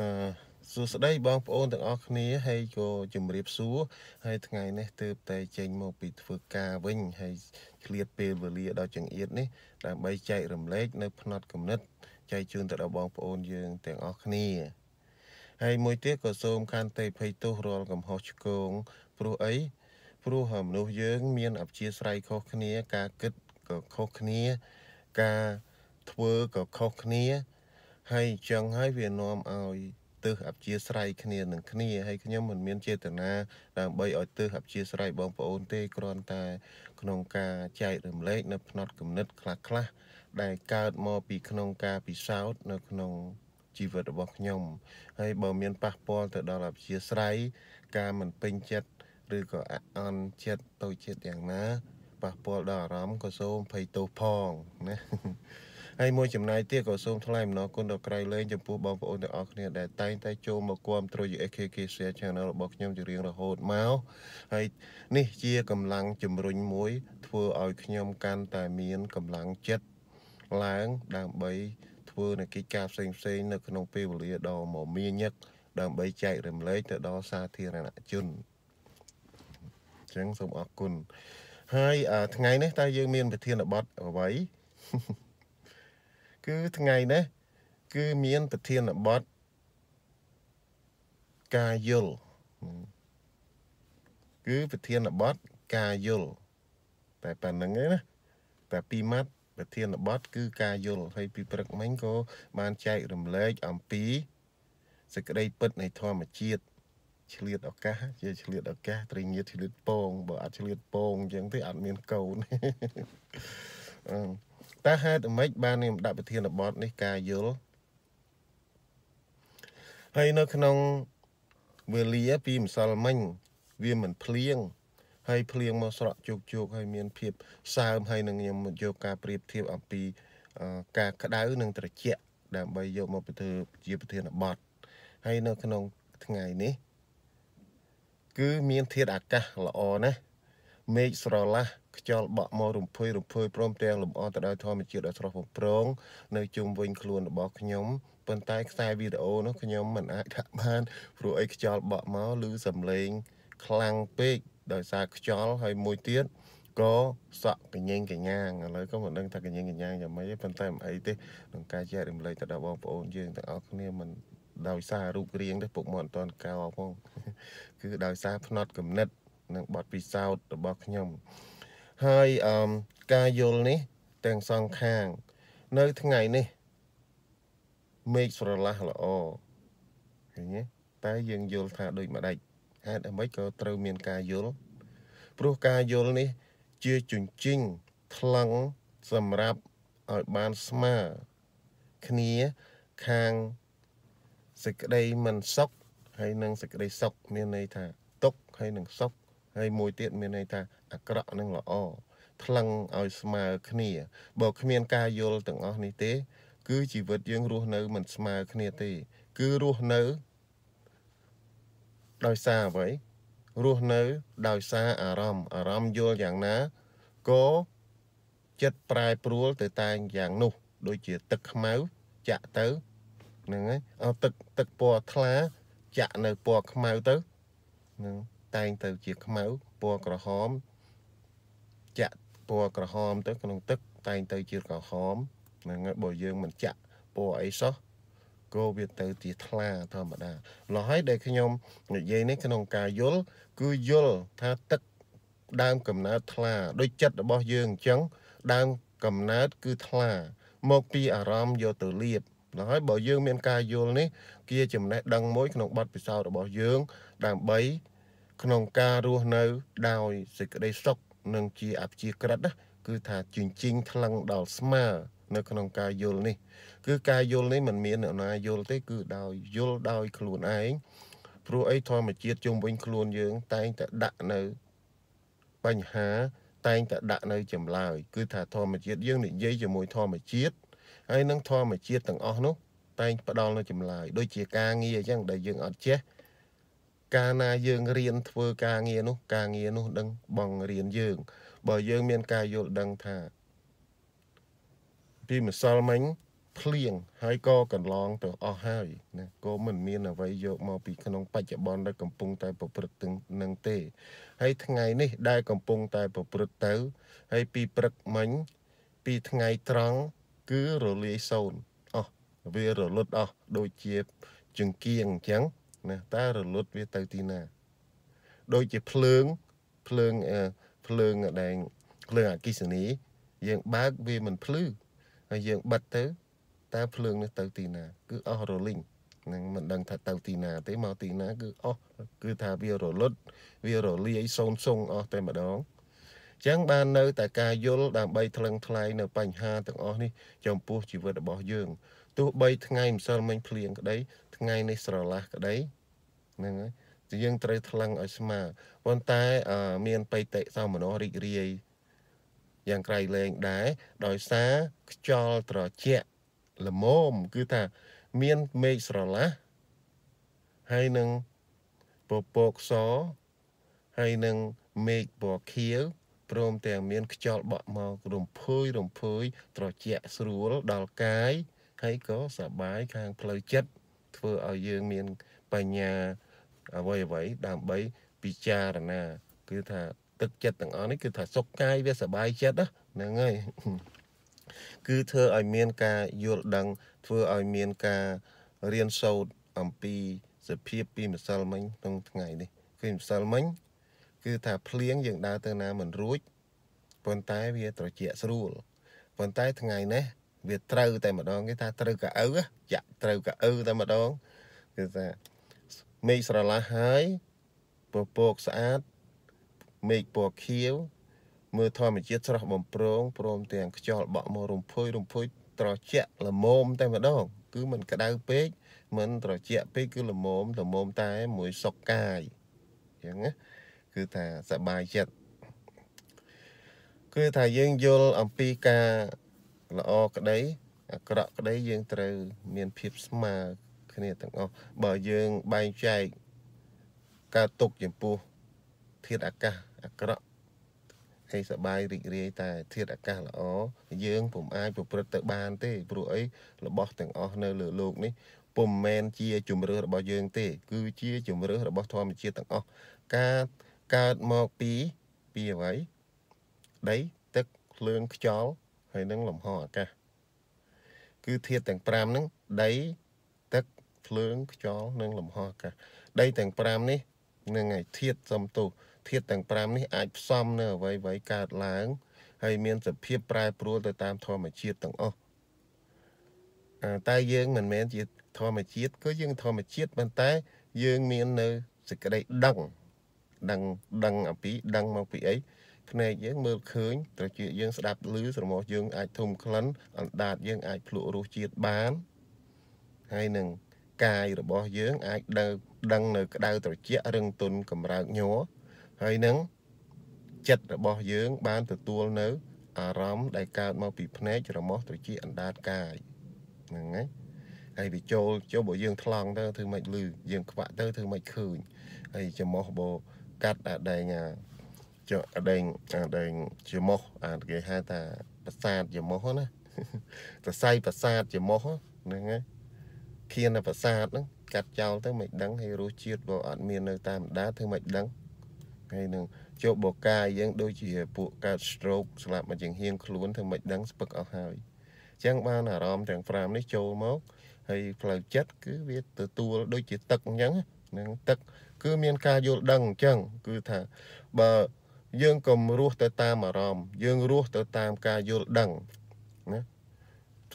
អឺសួស្តីបងប្អូនទាំងអស់គ្នាហើយក៏ជំរាបសួរហើយថ្ងៃនេះទើបតែចេញមកពីធ្វើការវិញ ហើយឆ្លៀតពេលវេលាដល់ចង្អៀតនេះ ដើម្បីចែករំលែកនៅ ផ្នត់គំនិតចែកជូនទៅដល់បងប្អូនយើងទាំងអស់គ្នាហើយមួយទៀតក៏សូមខន្តីភ័យទោសរាល់កំហុសឆ្គងព្រោះអីព្រោះមនុស្សយើង មានអព្យាស្រ័យខុសគ្នាការគិតក៏ខុសគ្នា ការធ្វើក៏ខុសគ្នាហើយអញ្ចឹងហើយវានាំឲ្យទើសអព្យាស្រ័យគ្នានឹងគ្នាហើយខ្ញុំមិនមានចេតនាដើម្បីឲ្យទើសអព្យាស្រ័យបងប្អូនទេគ្រាន់តែក្នុងការចែករំលែកនៅ ផ្នត់គំនិតខ្លះខ្លះដែលកើតមកពីក្នុងការពិសោធន៍នៅក្នុងជីវិតរបស់ខ្ញុំហើយបើមានប៉ះពាល់ទៅដល់អព្យាស្រ័យការមិនពេញចិត្តឬក៏អន់ចិត្តតូចចិត្តយ៉ាងណាប៉ះពាល់ដល់អារម្មណ៍ក៏សូមភ័យទោសផងណាហើយមួយចំណាយទៀតក៏សូមថ្លែងអំណរគុណដល់ក្រៃលែងចំពោះបងប្អូនទាំងអស់គ្នាដែលតែងតែចូលមកគ្រប់គ្រង UKK Share Channel របស់ខ្ញុំជារៀងរហូតមកហើយនេះជាកម្លាំងជំរុញមួយ ធ្វើឲ្យខ្ញុំកាន់តែមានកម្លាំងចិត្តឡើងដើម្បី ធ្វើនៅកិច្ចការផ្សេងផ្សេងនៅក្នុងពេលវេលាដ៏មមាញឹកដើម្បីចែករំលែកទៅដល់សាធារណជនចឹងសូមអរគុណហើយថ្ងៃនេះតើយើងមានប្រធានបទអ្វីគឺថ្ងៃនេះគឺមានប្រធានបទការយល់គឺប្រធានបទការយល់តែប៉ុណ្្នឹងឯណាតែពីម៉ាត់ប្រធានបទគឺការយល់ហើយពីព្រឹកមិញក៏បានចែករំលែកអំពីសេចក្តី ពិត នៃធម្មជាតិឆ្លៀតឱកាសជាឆ្លៀតឱកាសត្រីញាតឆ្លៀតពងបើអត់ឆ្លៀតពងអញ្ចឹងទេអត់មានកូនអឺតើហេតុម៉េចបានខ្ញុំដាក់ប្រធានបទនេះការយល់ហើយនៅក្នុងវេលាពីម្សិលមិញវាមិនភ្លៀងហើយភ្លៀងមកស្រក់ជោគជោគហើយ មានភាពសើមហើយនឹងខ្ញុំយកការប្រៀបធៀបអំពីការក្តៅនិងត្រជាក់ដើម្បីយកមកធ្វើជាប្រធានបទហើយនៅ ក្នុងថ្ងៃនេះ គឺមានធាតុអាកាសល្អណាស់មេឃស្រឡះខ្យល់បក់មករំភើយរំភើយព្រមទាំងលំអទៅដោយធម្មជាតិដ៏ស្រស់បំព្រងនៅជុំវិញខ្លួនរបស់ខ្ញុំប៉ុន្តែខ្សែវីដេអូនោះខ្ញុំមិនអាចដាក់បានព្រោះអីខ្យល់បក់មកឬសំឡេងខ្លាំងពេកដោយសារខ្យល់ហើយមួយទៀតក៏សក់កញេងកញ្ញាងឥឡូវក៏មិនដឹងថាកញេងកញ្ញាងយ៉ាងម៉េចទេប៉ុន្តែមិនអីទេក្នុងការចែករំលែកទៅដល់បងប្អូនយើងទាំងអស់គ្នាមិនដោយសាររូបរាងទេពុកមាត់អត់តន់កោផងគឺដោយសារភ្នត់គំនិតនិងបទពិសោធន៍របស់ខ្ញុំហើយអឺការយល់នេះទាំងសងខាងនៅថ្ងៃនេះមេឃស្រឡះល្អឃើញទេតែយើងយល់ថាដូចម្ដេចហេតុអ្វីក៏ត្រូវមាន ការយល់ព្រោះការយល់នេះជាជញ្ជីងថ្លឹងសម្រាប់ឲ្យបានស្មើគ្នាខាងសេចក្តីមិនសុខហើយនិងសេចក្តីសុខមានន័យថាទុកហើយនិងសុខហើយមួយទៀតមានន័យថាអាក្រក់និងល្អថ្លឹងឲ្យស្មើគ្នាបើគ្មាន ការយល់ទាំងអស់នេះទេ គឺជីវិតយើងរស់នៅមិនស្មើគ្នាទេគឺរស់នៅដោយសារអ្វីរស់នៅដោយសារអារម្មណ៍អារម្មណ៍យល់យ៉ាងណាក៏ចិត្តប្រែប្រួលទៅតែយ៉ាងនោះដូចជាទឹកខ្មៅចាក់ទៅហ្នឹងហើយអទឹកទឹកពណ៌ថ្លា ចាក់នៅពណ៌ខ្មៅទៅហ្នឹងតែងទៅជាខ្មៅពណ៌ក្រហមចាក់ពណ៌ក្រហមទៅក្នុងទឹកតែងទៅជាក្រហមហ្នឹងបើយើងមិនចាក់ពណ៌អីសោះក៏វាទៅជាថ្លាធម្មតាលោះហើយដែលខ្ញុំនិយាយនេះក្នុងការយល់គឺយល់ថាទឹកដើមកំណើតថ្លាដោយចិត្តរបស់យើងអញ្ចឹងដើមកំណើតគឺថ្លាមកពីអារម្មណ៍យកទៅលៀបដល់ហើយបើយើងមានការយល់នេះជាចំណេះដឹងមួយក្នុងបទពិសោធន៍របស់យើងដើម្បីក្នុងការរស់នៅដោយសេចក្តីសុខនិងជាអព្យាក្រឹតណាគឺ ថាជញ្ជីងថ្លឹងដល់ស្មារនៅក្នុងការយល់នេះ គឺការយល់នេះមិនមានអ្នកណាយល់ទេគឺដោយយល់ដោយខ្លួនឯងព្រោះអីធម្មជាតិជុំវិញខ្លួនយើងតែងតែដាក់នៅបញ្ហាតែងតែដាក់នៅចម្លើយ គឺថាធម្មជាតិយើងនិយាយជាមួយធម្មជាតិហើយនឹងធម្មជាតិទាំងអស់នោះតែងផ្ដល់នៅចម្លើយដូចជាការងារអញ្ចឹងដែលយើងអត់ចេះកាលណាយើងរៀនធ្វើការងារនោះ ការងារនោះដឹងបងរៀនយើង បើយើង មានការយល់ដឹងថាពីម្សិលមិញភ្លៀងហើយក៏កន្លងទៅអស់ហើយណាក៏មិនមានអ្វីយកមកពីក្នុងបច្ចុប្បន្នដែលកំពុងតែប្រព្រឹត្តនឹងទេហើយថ្ងៃនេះ ដែលកំពុងតែប្រព្រឹត្តទៅហើយពីព្រឹកមិញ ពីថ្ងៃត្រង់គឺរលាយសូន្យអស់វារលត់អស់ដូចជាជង្គៀងអញ្ចឹងណាតើរលត់វាទៅទីណាដូចជាភ្លើងភ្លើងភ្លើងដែងភ្លើងអគិសនីយើងបើកវាមិនភ្លឺហើយយើងបិទទៅតើភ្លើងនេះទៅទីណា គឺអស់រលីងនឹងមិនដឹងថាទៅទីណា ទេមកទីណាគឺអស់គឺថាវារលត់វារលាយសូន្យសុងអស់តែម្ដងចឹងបាននៅតែការយល់ដើម្បីថ្លឹងថ្លែងនៅបញ្ហាទាំងអស់នេះចំពោះជីវិតរបស់យើងទោះបីថ្ងៃម្សិលមិញភ្លៀងក្តីថ្ងៃនេះស្រឡះក្តីហ្នឹងហើយតែយើងត្រូវថ្លឹងឲ្យស្មើប៉ុន្តែមានបេតិសោមនស្សរីករាយយ៉ាងក្រៃលែងដែរដោយសារខ្យល់ត្រជាក់ល្មមគឺថាមានមេឃស្រឡះហើយនឹងពពកសហើយនឹងមេឃពណ៌ខៀវព្រមទាំងមានខ្យល់បក់មករំភើយរំភើយត្រជាក់ស្រួលដល់កាយហើយក៏សប្បាយខាងផ្លូវចិត្តធ្វើឲ្យយើងមានបញ្ញាអ្វីអ្វីដើម្បីពិចារណា គឺថាទឹកចិត្តទាំងអស់នេះគឺថាសុខកាយវាសប្បាយចិត្តហ្នឹងហើយគឺធ្វើឲ្យមានការយល់ដឹងធ្វើឲ្យមានការរៀនសូត្រអំពីសភាពពីម្សិលមិញក្នុងថ្ងៃនេះគឺម្សិលមិញគឺថាភ្លៀងយើងដើរទៅណាមិនរួចប៉ុន្តែវាត្រជាក់ស្រួលប៉ុន្តែថ្ងៃនេះវាត្រូវតែម្ដងគេថាត្រូវកៅអ៊ូចាក់ត្រូវកៅអ៊ូតែម្ដងគឺថាមេឃស្រឡះហើយពពកស្អាតមេឃពណ៌ខៀវមើលធម្មជាតិស្រស់បំព្រងព្រមទាំងខ្យល់បក់មករំភើយរំភើយត្រជាក់ល្មមតែម្ដង គឺមិនក្តៅពេកមិនត្រជាក់ពេកគឺល្មមល្មមតែមួយសុកកាយអញ្ចឹងណាគឺថាសบายចិត្តគឺថាយើងយល់អំពីការល្អក្តីអាក្រក់ក្តីយើងត្រូវមានភាពស្មើគ្នាទាំងអស់បើយើងបែងចែកការទុកចំពោះធាតុអាកាសអាក្រក់ឲ្យសบายរីករាយតែ ធាតុអាកាសល្អយើងពុំអាចប្រព្រឹត្តទៅបានទេព្រោះអីរបស់ទាំងអស់នៅលើโลกនេះពុំមែនជាជំរឿសរបស់យើងទេ គឺជាជំរឿសរបស់ធម្មជាតិទាំងអស់ការកើតមកពីពីអ្វីដីទឹកភ្លើងខ្យល់ហើយនឹងលំហអាកាសគឺធាតុទាំង5ហ្នឹងដីទឹកភ្លើងខ្យល់និងលំហអាកាសដីទាំង5នេះនឹងឯធាតុសំទុះធាតុទាំង5នេះអាចផ្សំនៅអ្វីអ្វីកើតឡើង ហើយមានសភាពប្រែប្រួលទៅតាមធម្មជាតិទាំងអស់តែយើងមិនមែនជាធម្មជាតិគឺយើងធម្មជាតិប៉ុន្តែ យើងមាននៅសេចក្តីដឹងដឹងដឹងអំពីដឹងមកពីអីភ្នែកយើងមើលឃើញត្រចៀកយើងស្ដាប់ឮស្រមោះយើងអាចធុំក្លិនអណ្ដាតយើងអាចភ្លក់រសជាតិបានហើយនឹងកាយរបស់យើងអាចដឹងដឹងនៅក្តៅត្រជាក់រឹងទន់កម្រើកញ័រហើយនឹងចិត្តរបស់យើង បានទទួលនៅអារម្មណ៍ដែលកើតមកពីភ្នែកច្រមុះត្រជាអណ្ដាតកាយហ្នឹងហើយហើយវាចូលចូលបើយើងថ្លង់ទៅធ្វើម៉េចលឺយើងខ្វាក់ទៅធ្វើម៉េចឃើញហើយច្រមុះបើកាត់អាដែងចុះអាដែងអាដែងជាមោះអាគេហៅថាប្រាសាទជាមោះណាសរសៃប្រាសាទជាមោះហ្នឹងឯងខៀនប្រាសាទហ្នឹងកាត់ចោលទៅមិនដឹងហើយរសជាតិក៏អត់មាននៅតាមដាធ្វើមិនដឹងហើយនឹងជោគបកាយយើងដូចជាពួកកើត stroke ស្លាប់មកជាងហៀងខ្លួនធ្វើមិនដឹងស្ពឹកអស់ហើយអញ្ចឹងបានអារម្មណ៍ទាំង5នេះចូលមកហើយផ្លូវចិត្តគឺវាទទួលដូចជាទឹកអញ្ចឹងនឹងទឹកគឺមានការយល់ដឹងអញ្ចឹងគឺថាបើយើងកុំរស់ទៅតាមអារម្មណ៍យើងរស់ទៅតាមការយល់ដឹងណា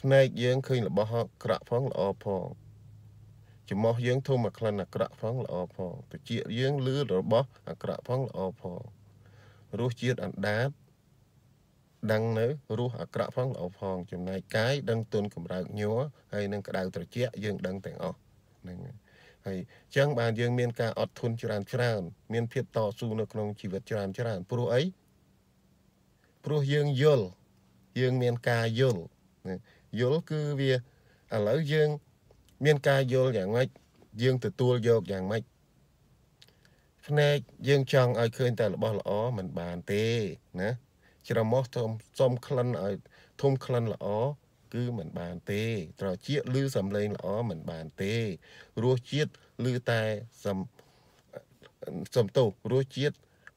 ភ្នែកយើងឃើញរបស់អាក្រក់ផងល្អផងច្រមុះយើងធំមកក្លិនអាក្រក់ផងល្អផងត្រចៀកយើងលឺរបស់អាក្រក់ផងល្អផងរសជាតិអណ្ដាតដឹងនៅ រសអាក្រក់ផងល្អផងចំណែកកាយដឹងទុនកម្រើកញ័រហើយនឹងក្តៅត្រជាក់យើងដឹងទាំងអស់ហ្នឹងហើយហើយអញ្ចឹងបានយើងមានការអត់ធន់ច្រើនច្រើនមាន ភាពតស៊ូនៅក្នុងជីវិតច្រើនច្រើនព្រោះអីព្រោះយើងយល់យើងមានការយល់យល់គឺវាឥឡូវយើងមានការយល់យ៉ាងម៉េចយើងទទួលយកយ៉ាងម៉េចភ្នែកយើងចង់ឲ្យឃើញតែរបស់ល្អមិនបានទេណាច្រមុះធំសុំក្លិនឲ្យធំក្លិនល្អគឺមិនបានទេ ត្រចៀកឬសំឡេងល្អមិនបានទេរសជាតិឬតែសំសំទោសរសជាតិ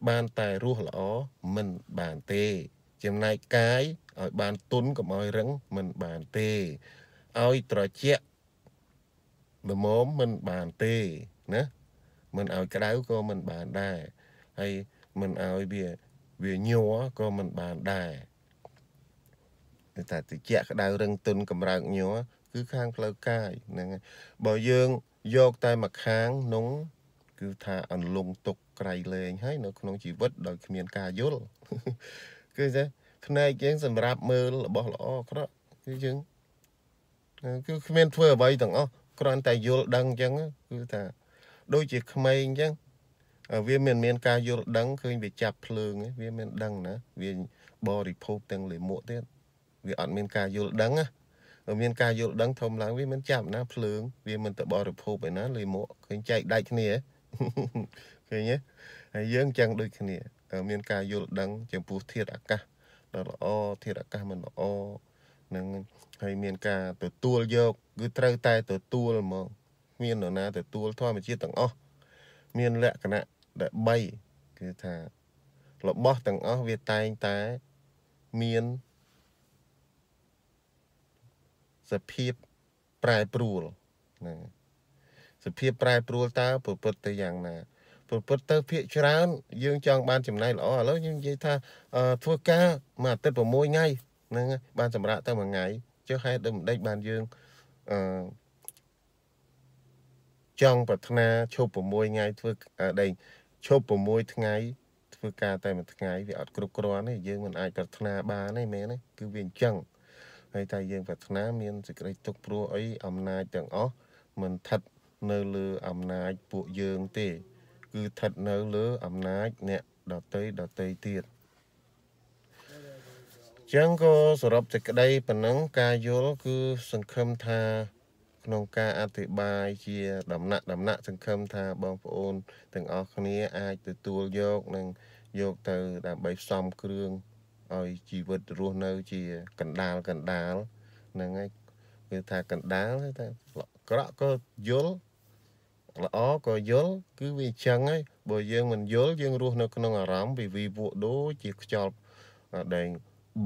បានតែរសល្អមិនបានទេចំណែកកាយឲ្យបានទុនកុំឲ្យរឹងមិនបានទេឲ្យត្រជាក់ល្មមមិនបានទេណាមិនឲ្យក្តៅក៏មិនបានដែរហើយមិនឲ្យវាវាញ័រក៏មិនបានដែរតែតិចក្តៅរឹងទន់កម្រើកញ័រគឺខាងផ្លូវកាយហ្នឹងបើយើងយកតែមួយខាងនោះគឺថាអន្លង់ទុកក្រៃលែងហើយនៅក្នុងជីវិតដោយគ្មាន ការយល់គឺថាភ្នែកយើងសម្រាប់មើលរបស់ល្អអាក្រក់គឺយើងគឺគ្មានធ្វើអ្វីទាំងអស់គ្រាន់តែយល់ដឹងអញ្ចឹងគឺថាដូចជាក្មេងអញ្ចឹងវាមានមាន ការយល់ដឹងឃើញវាចាប់ភ្លើង វាមានដឹងណា វាបរិភោគទាំងលាមកទៀតវាអត់មានការយល់ដឹងណាបើមានការយល់ដឹងធំឡើងវាមិនចាប់ណាភ្លើងវាមិនទៅបរិភោគឯណាលេមកឃើញចែកដាច់គ្នាឃើញទេហើយយើងចឹងដូចគ្នាមានការយល់ដឹងចំពោះធាតុអាកាសដ៏ល្អធាតុអាកាសមិនល្អនឹងហើយមានការទទួលយក គឺត្រូវតែទទួលហ្មងមាននរណាទទួលធម្មជាតិទាំងអស់មានលក្ខណៈដែល3គឺថារបស់ទាំងអស់វាតែងតែមានសភាពប្រែប្រួលណាសភាពប្រែប្រួលតើប្រព្រឹត្តទៅយ៉ាងណាប្រព្រឹត្តទៅភាកច្រើនយើងចង់បានចំណាយល្អឥឡូវយើងនិយាយថា ធ្វើការមួយអាទិត្យ6ថ្ងៃហ្នឹងបានសម្រាប់ទៅមួយ ថ្ងៃចុះហេតុដូចមិនដេចបានយើងអឺចង់ប្រាថ្នាឈប់6ថ្ងៃធ្វើដេញឈប់6ថ្ងៃធ្វើការតែមួយថ្ងៃវាអត់គ្រប់គ្រាន់ទេយើងមិនអាចប្រាថ្នាបានទេមែនទេគឺវាអញ្ចឹងន័យថាយើងប្រាថ្នាមានសេចក្តីទុកព្រោះអីអំណាចទាំងអស់មិនស្ថិតនៅលើអំណាចពួកយើងទេ គឺស្ថិតនៅលើអំណាចអ្នកដតីដតីទៀតចឹងក៏សរុបសេចក្តីប៉ុណ្ណឹងការយល់គឺសង្ឃឹមថា ក្នុងការអធិប្បាយជា ដំណាក់ដំណាក់សង្ឃឹមថាបងប្អូនទាំងអស់គ្នាអាចទទួលយកនិងយកទៅ ដើម្បីផ្សំគ្រឿងឲ្យជីវិតរស់នៅជាកណ្ដាលកណ្ដាលហ្នឹងហើយគឺថាកណ្ដាលតែក្រក់ក៏យល់ល្អក៏យល់គឺវាអញ្ចឹងហើយបើយើងមិនយល់យើងរស់នៅក្នុងអារម្មណ៍វិវិវក់ដូចជាខ្យល់ដែង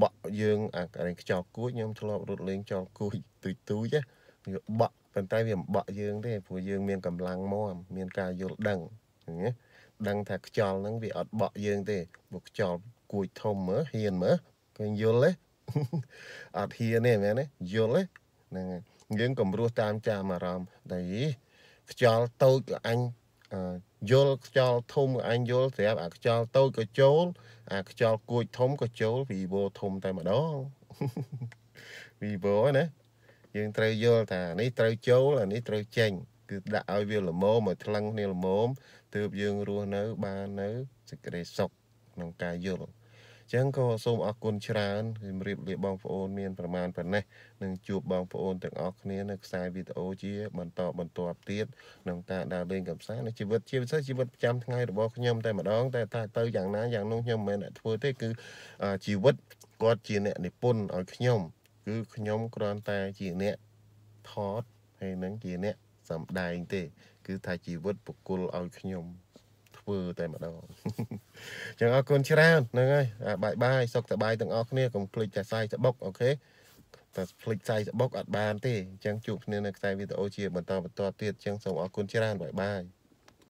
បក់យើងអាដែងខ្យល់គួចខ្ញុំធ្លាប់រត់លេងខ្យល់គួចទុយទុយណាវាបក់ប៉ុន្តែវាមិនបក់យើងទេព្រោះយើង មានកម្លាំងមមមានការយល់ដឹងណាដឹងថាខ្យល់ហ្នឹងវាអត់បក់យើងទេព្រោះខ្យល់គួយធំមើលហ៊ានមើលឃើញយល់ទេអត់ហ៊ានទេមែនទេយល់ទេហ្នឹងយើងកំរោះតាមចាមអារម្មណ៍តែខ្យល់តូចក៏អញយល់ខ្យល់ធំក៏អញយល់ស្រាប់អាខ្យល់តូចក៏ចូល អាខ្យល់គួយធំក៏ចូលវីវោធំតែម្ដងវីវោណាយើងត្រូវយល់ថានេះត្រូវចូលអានេះត្រូវចេញគឺដាក់ឲ្យវាល្មមឲ្យថ្លឹងគ្នាល្មមទើបយើងរស់នៅបាននៅសេចក្តីសុខក្នុងការយល់ចឹងក៏សូមអរគុណច្រើនជំរាបលាបងប្អូនមានប្រមាណប៉ុណ្ណេះនឹងជួបបងប្អូនទាំងអស់គ្នានៅខ្សែវីដេអូជាបន្តបន្តទៀតក្នុងការដើរលេងកម្សាន្តនៅជីវិតជាពិសេសជីវិតប្រចាំថ្ងៃរបស់ខ្ញុំតែម្ដងតែតើទៅយ៉ាងណាយ៉ាងនោះខ្ញុំមិនមែនធ្វើទេគឺជីវិតគាត់ជាអ្នកនិពន្ធឲ្យខ្ញុំគឺខ្ញុំគ្រាន់តែជាអ្នកថតហើយនឹងជាអ្នកសម្ដែងទេ គឺថាជីវិតបុគ្គលឲ្យខ្ញុំធ្វើតែម្ដងចឹងអរគុណច្រើនហ្នឹងហើយបាយបាយសុខសប្បាយទាំងអស់គ្នាកុំភ្លេចតែសាយសបុកអូខេតែភ្លេចសាយសបុកអត់បានទេអញ្ចឹងជួបគ្នានៅខ្សែវីដេអូជាបន្តបន្តទៀតអញ្ចឹងសូមអរគុណច្រើនបាយបាយ